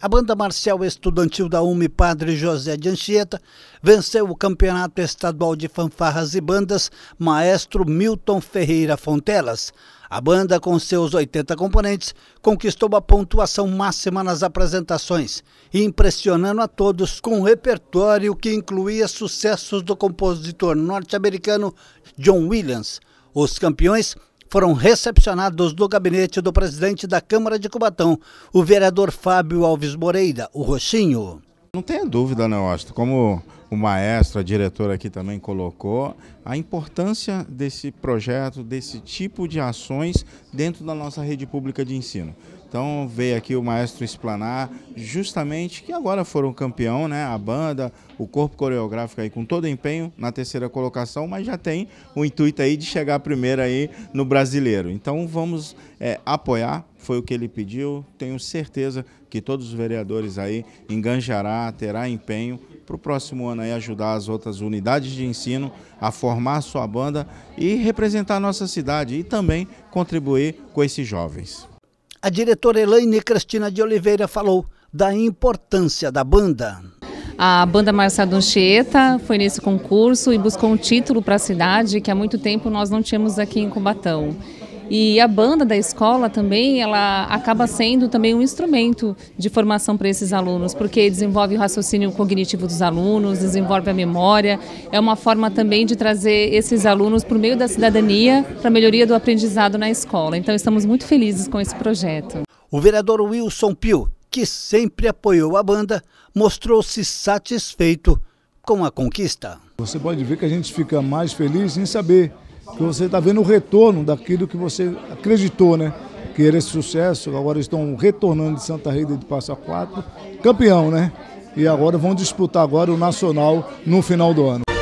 A banda marcial estudantil da UME Padre José de Anchieta venceu o Campeonato Estadual de Fanfarras e Bandas Maestro Milton Ferreira Fontelas. A banda, com seus 80 componentes, conquistou a pontuação máxima nas apresentações, impressionando a todos com um repertório que incluía sucessos do compositor norte-americano John Williams. Os campeões foram recepcionados do gabinete do presidente da Câmara de Cubatão, o vereador Fábio Alves Moreira, o Roxinho. Não tenha dúvida, né Austin, como o maestro, a diretora aqui também colocou, a importância desse projeto, desse tipo de ações dentro da nossa rede pública de ensino. Então veio aqui o maestro explanar justamente que agora foram campeão, né? A banda, o corpo coreográfico aí com todo empenho na terceira colocação, mas já tem o intuito aí de chegar primeiro aí no brasileiro. Então vamos é, apoiar, foi o que ele pediu. Tenho certeza que todos os vereadores aí enganjará, terá empenho para o próximo ano aí ajudar as outras unidades de ensino a formar sua banda e representar a nossa cidade e também contribuir com esses jovens. A diretora Elaine Cristina de Oliveira falou da importância da banda. A banda Marçal Anchieta foi nesse concurso e buscou um título para a cidade que há muito tempo nós não tínhamos aqui em Cubatão. E a banda da escola também, ela acaba sendo também um instrumento de formação para esses alunos, porque desenvolve o raciocínio cognitivo dos alunos, desenvolve a memória. É uma forma também de trazer esses alunos por meio da cidadania para a melhoria do aprendizado na escola. Então estamos muito felizes com esse projeto. O vereador Wilson Pio, que sempre apoiou a banda, mostrou-se satisfeito com a conquista. Você pode ver que a gente fica mais feliz em saber que você está vendo o retorno daquilo que você acreditou, né? Que era esse sucesso, agora estão retornando de Santa Rita de Passa Quatro, 4, campeão, né? E agora vão disputar agora o Nacional no final do ano.